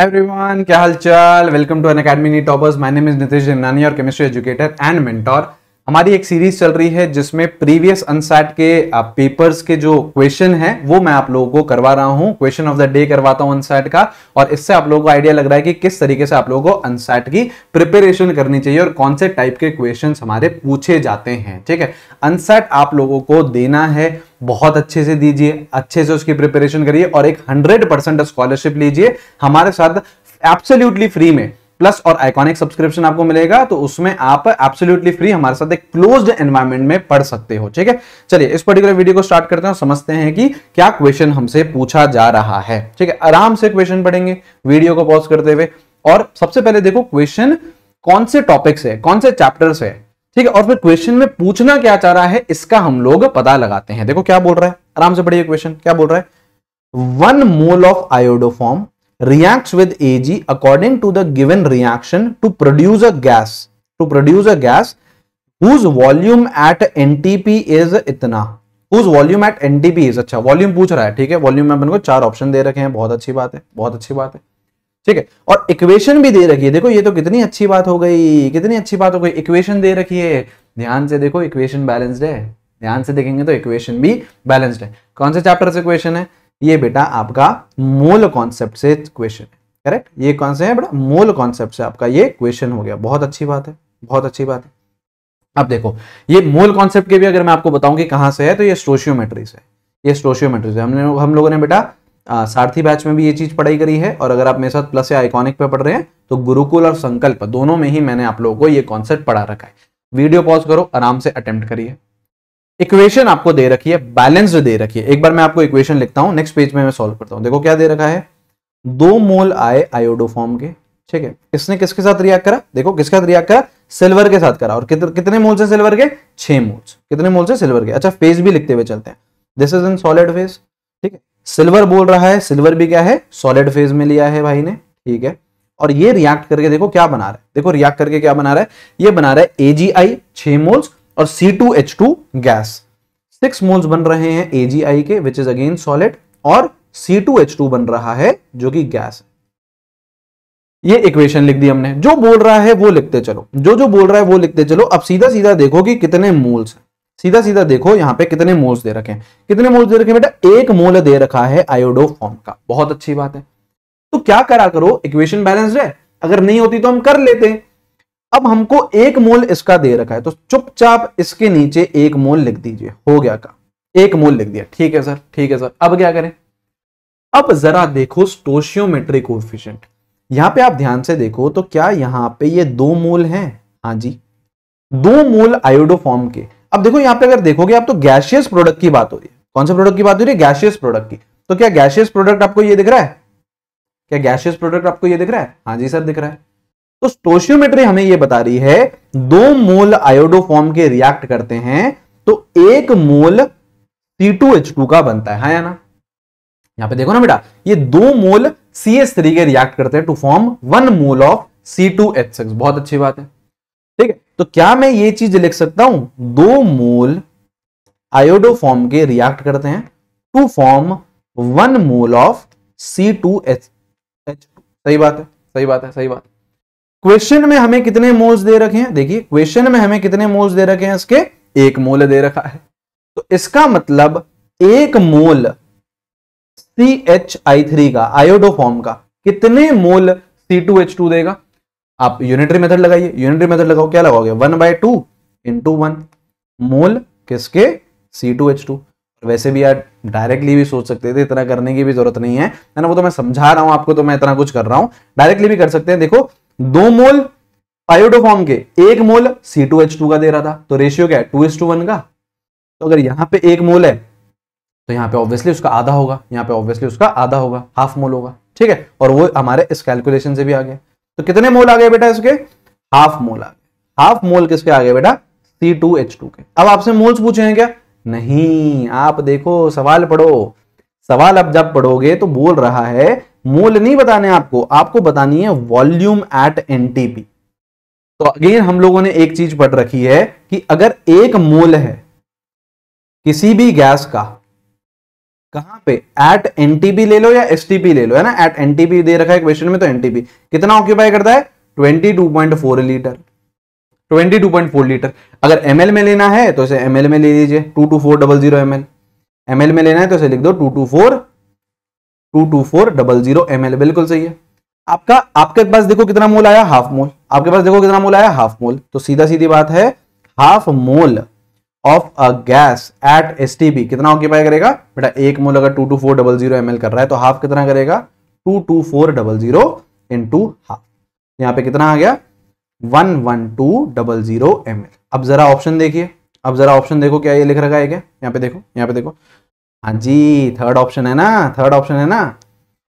everyone क्या हाल चाल welcome to Unacademy NEET toppers my name is Nitesh Jamnani और केमिस्ट्री एजुकेटर एंड मेंटोर हमारी एक सीरीज चल रही है जिसमें प्रीवियस अनसैट के पेपर्स uh, के जो क्वेश्चन हैं वो मैं आप लोगों को करवा रहा हूँ क्वेश्चन ऑफ द डे करवाता हूँ अनसैट का और इससे आप लोगों को आइडिया लग रहा है कि किस तरीके से आप लोगों को अनसैट की प्रिपरेशन करनी चाहिए और कौन से टाइप के क्वेश्चन हमारे पूछे जाते हैं ठीक है अनसैट आप लोगों को देना है बहुत अच्छे से दीजिए अच्छे से उसकी प्रिपरेशन करिए और एक हंड्रेड परसेंट स्कॉलरशिप लीजिए हमारे साथ एब्सोल्यूटली फ्री में प्लस और आइकॉनिक सब्सक्रिप्शन आपको मिलेगा तो उसमें आप एब्सोल्यूटली फ्री हमारे साथ एक क्लोज्ड एनवायरमेंट में पढ़ सकते हो ठीक है चलिए इस पर्टिकुलर वीडियो को स्टार्ट करते हैं और समझते हैं कि क्या क्वेश्चन हमसे पूछा जा रहा है ठीक है आराम से क्वेश्चन पढ़ेंगे वीडियो को पॉज करते हुए और सबसे पहले देखो क्वेश्चन कौन से टॉपिक्स है कौन से चैप्टर्स है ठीक है और फिर क्वेश्चन में पूछना क्या चाह रहा है इसका हम लोग पता लगाते हैं देखो क्या बोल रहा है आराम से पढ़िए क्वेश्चन क्या बोल रहा है one mole of iodoform with with Ag according to the given reaction to produce a gas to produce a gas whose volume at NTP is इतना whose volume at NTP is अच्छा volume पूछ रहा है ठीक है volume में अपन को चार ऑप्शन दे रखे हैं बहुत अच्छी बात है बहुत अच्छी बात है ठीक है और इक्वेशन भी दे रखी है देखो ये तो कितनी अच्छी बात हो गई कितनी अच्छी बात हो गई इक्वेशन दे रखी है ध्यान से देखो इक्वेशन बैलेंस्ड है ध्यान से देखेंगे तो इक्वेशन भी बैलेंस्ड है कौन से चैप्टर से इक्वेशन है ये बेटा आपका मोल कॉन्सेप्ट से क्वेश्चन है करेक्ट ये कौन से है बेटा मोल कॉन्सेप्ट से आपका ये क्वेश्चन हो गया बहुत अच्छी बात है बहुत अच्छी बात है अब देखो ये मोल कॉन्सेप्ट के भी अगर मैं आपको बताऊं कि कहां से है तो ये स्टोशियोमेट्री से ये स्टोशियोमेट्री से हमने हम लोगों ने बेटा सारथी बैच में भी ये चीज पढ़ाई करी है और अगर आप मेरे साथ प्लस या आइकॉनिक पे पढ़ रहे हैं तो गुरुकुल और संकल्प दोनों में ही मैंने आप लोगों को ये कॉन्सेप्ट पढ़ा रखा है वीडियो पॉज करो आराम से अटेम्प्ट करिए इक्वेशन आपको दे रखी है बैलेंस दे रखी है एक बार मैं आपको इक्वेशन लिखता हूँ नेक्स्ट पेज में मैं सॉल्व करता हूँ देखो क्या दे रखा है दो मोल आए आयोडोफॉर्म के ठीक है किसने किसके साथ रिएक्ट करा देखो किसके साथ रिएक्ट करा सिल्वर के साथ करा और कितने मोल से सिल्वर के छह मोल्स कितने मोल से सिल्वर के अच्छा फेज भी लिखते हुए चलते हैं this is in solid phase ठीक है सिल्वर बोल रहा है सिल्वर भी क्या है सॉलिड फेज में लिया है भाई ने ठीक है और ये रिएक्ट करके देखो क्या बना रहा है देखो रिएक्ट करके क्या बना रहा है ये बना रहा है एजीआई छह मोल्स और C two H two gas six moles बन रहे हैं एजीआई के विच इज अगेन सॉलिड और सी टू एच टू बन रहा है जो कि गैस ये इक्वेशन लिख दी हमने जो बोल रहा है वो लिखते चलो जो जो बोल रहा है वो लिखते चलो अब सीधा सीधा देखो कि कितने मोल्स हैं सीधा सीधा देखो यहाँ पे कितने मोल्स दे रखे हैं कितने मोल्स दे रखे बेटा एक मोल दे रखा है आयोडो फॉर्म का बहुत अच्छी बात है तो क्या करा करो इक्वेशन बैलेंस है अगर नहीं होती तो हम कर लेते अब हमको एक मोल इसका दे रखा है तो चुपचाप इसके नीचे एक मोल लिख दीजिए हो गया का एक मोल लिख दिया ठीक है सर ठीक है सर अब क्या करें अब जरा देखो स्टोशियोमेट्रिक कोफिशियंट यहां पे आप ध्यान से देखो तो क्या यहां पे ये दो मोल हैं हाँ जी दो मोल आयोडोफॉर्म के अब देखो यहां पे अगर देखोगे आप तो गैशियस प्रोडक्ट की बात हो रही है कौन से प्रोडक्ट की बात हो रही है गैशियस प्रोडक्ट की तो क्या गैशियस प्रोडक्ट आपको ये दिख रहा है क्या गैशियस प्रोडक्ट आपको ये दिख रहा है हाँ जी सर दिख रहा है तो स्टोशियोमेट्री हमें ये बता रही है दो मोल आयोडोफॉर्म के रिएक्ट करते हैं तो एक मोल टू का बनता है हाँ या ना यहां पे देखो ना बेटा ये दो मोल सी एस थ्री के रिएक्ट करते हैं to form one mole of C two H six बहुत अच्छी बात है ठीक है तो क्या मैं ये चीज लिख सकता हूं दो मोल आयोडो फॉर्म के रिएक्ट करते हैं to form one mole of C two H H सही बात है सही बात है सही बात क्वेश्चन में हमें कितने मोल्स दे रखे हैं देखिए क्वेश्चन में हमें कितने मोल्स दे रखे हैं इसके एक मोल दे रखा है तो इसका मतलब एक mole C H I three का आयोडो फॉर्म का कितने mole C two H two देगा आप यूनिटरी मेथड लगाइए यूनिटरी मेथड लगाओ क्या लगाओगे one by two into one mole किसके सी टू एच टू वैसे भी यार डायरेक्टली भी सोच सकते थे इतना करने की भी जरूरत नहीं है ना वो तो मैं समझा रहा हूं आपको तो मैं इतना कुछ कर रहा हूं डायरेक्टली भी कर सकते हैं देखो दो मोल पायोडोफॉर्म के एक mole C two H two का दे रहा था तो रेशियो क्या है टू एच टू वन का तो अगर यहां पर एक मोल है तो यहाँ पे ऑब्वियसली उसका आधा होगा यहाँ पे ऑब्वियसली उसका आधा होगा हाफ मोल होगा ठीक है और वो हमारे इस कैलकुलेशन से भी आ गया तो कितने मोल आ गए बेटा इसके हाफ मोल आ गए हाफ मोल किसके आ गए बेटा सी टू एच टू के अब आपसे मोल्स पूछे हैं क्या नहीं आप देखो सवाल पढ़ो सवाल अब जब पढ़ोगे तो बोल रहा है मोल नहीं बताने आपको आपको बतानी है वॉल्यूम एट एनटीपी तो अगेन हम लोगों ने एक चीज पढ़ रखी है कि अगर एक मोल है किसी भी गैस का कहां पे एट एनटीपी ले लो या एसटीपी ले लो है ना एट एनटीपी दे रखा है क्वेश्चन में तो एनटीपी कितना ऑक्यूपाई करता है 22.4 लीटर 22.4 लीटर अगर एमएल में लेना है तो इसे एमएल में ले लीजिए two two four double zero M L में लेना है तो इसे लिख दो two two four two two four double zero M L बिल्कुल सही है आपका आपके पास देखो कितना मोल आया हाफ मोल आपके पास देखो कितना मोल आया हाफ मोल तो सीधा सीधी बात है half mole of a gas at S T P कितना ऑक्यूपाई करेगा बेटा एक मोल अगर two two four double zero M L कर रहा है तो हाफ कितना करेगा two two four double zero into half यहाँ पे कितना आ गया one one two double zero M L अब जरा ऑप्शन देखिए अब जरा ऑप्शन देखो क्या ये लिख रखा है क्या यहाँ पे देखो यहाँ पे देखो हाँ जी थर्ड ऑप्शन है ना थर्ड ऑप्शन है ना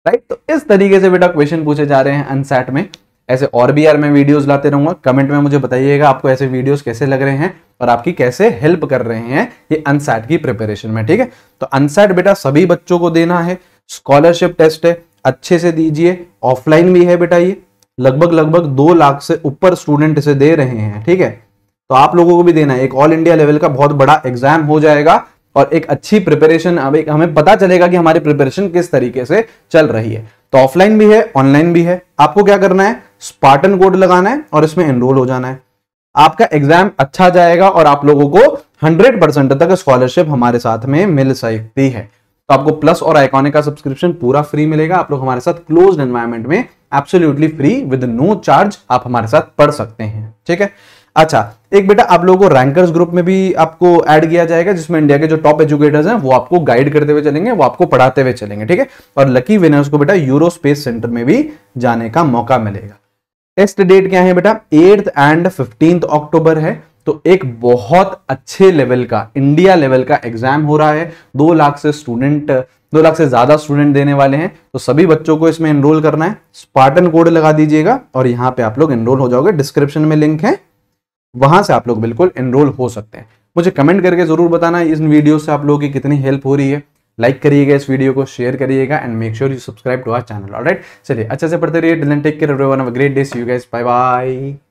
राइट तो इस तरीके से बेटा क्वेश्चन पूछे जा रहे हैं अनसेट में ऐसे और भी यार मैं वीडियोस लाते रहूंगा कमेंट में मुझे बताइएगा आपको ऐसे वीडियोस कैसे लग रहे हैं और आपकी कैसे हेल्प कर रहे हैं ये अनसैट की प्रिपरेशन में ठीक है तो अनसैट बेटा सभी बच्चों को देना है स्कॉलरशिप टेस्ट है अच्छे से दीजिए ऑफलाइन भी है बेटा ये लगभग लगभग दो लाख से ऊपर स्टूडेंट इसे दे रहे हैं ठीक है तो आप लोगों को भी देना है एक ऑल इंडिया लेवल का बहुत बड़ा एग्जाम हो जाएगा और एक अच्छी प्रिपरेशन अब एक हमें पता चलेगा कि हमारी प्रिपरेशन किस तरीके से चल रही है तो ऑफलाइन भी है ऑनलाइन भी है आपको क्या करना है स्पार्टन कोड लगाना है और इसमें एनरोल हो जाना है आपका एग्जाम अच्छा जाएगा और आप लोगों को 100 परसेंट तक स्कॉलरशिप हमारे साथ में मिल सकती है तो आपको प्लस और आइकॉनिक का सब्सक्रिप्शन पूरा फ्री मिलेगा आप लोग हमारे साथ क्लोज एनवायरमेंट में absolutely free with no charge आप हमारे साथ पढ़ सकते हैं ठीक है अच्छा एक बेटा आप लोगों को रैंकर्स ग्रुप में भी आपको ऐड किया जाएगा जिसमें इंडिया के जो टॉप एजुकेटर्स हैं वो आपको गाइड करते हुए चलेंगे वो आपको पढ़ाते हुए चलेंगे ठीक है और लकी विनर्स को बेटा यूरो स्पेस सेंटर में भी जाने का मौका मिलेगा टेस्ट डेट क्या है बेटा एट्थ एंड फिफ्टींथ अक्टूबर है तो एक बहुत अच्छे लेवल का इंडिया लेवल का एग्जाम हो रहा है दो लाख से स्टूडेंट दो लाख से ज्यादा स्टूडेंट देने वाले हैं तो सभी बच्चों को इसमें एनरोल करना है स्पार्टन कोड लगा दीजिएगा और यहाँ पे आप लोग एनरोल हो जाओगे डिस्क्रिप्शन में लिंक है वहां से आप लोग बिल्कुल एनरोल हो सकते हैं मुझे कमेंट करके जरूर बताना इस वीडियो से आप लोगों की कितनी हेल्प हो रही है लाइक करिएगा इस वीडियो को शेयर करिएगा and make sure you subscribe to our channel right चलिए अच्छे से पढ़ते रहिए take care everyone great day see you guys bye bye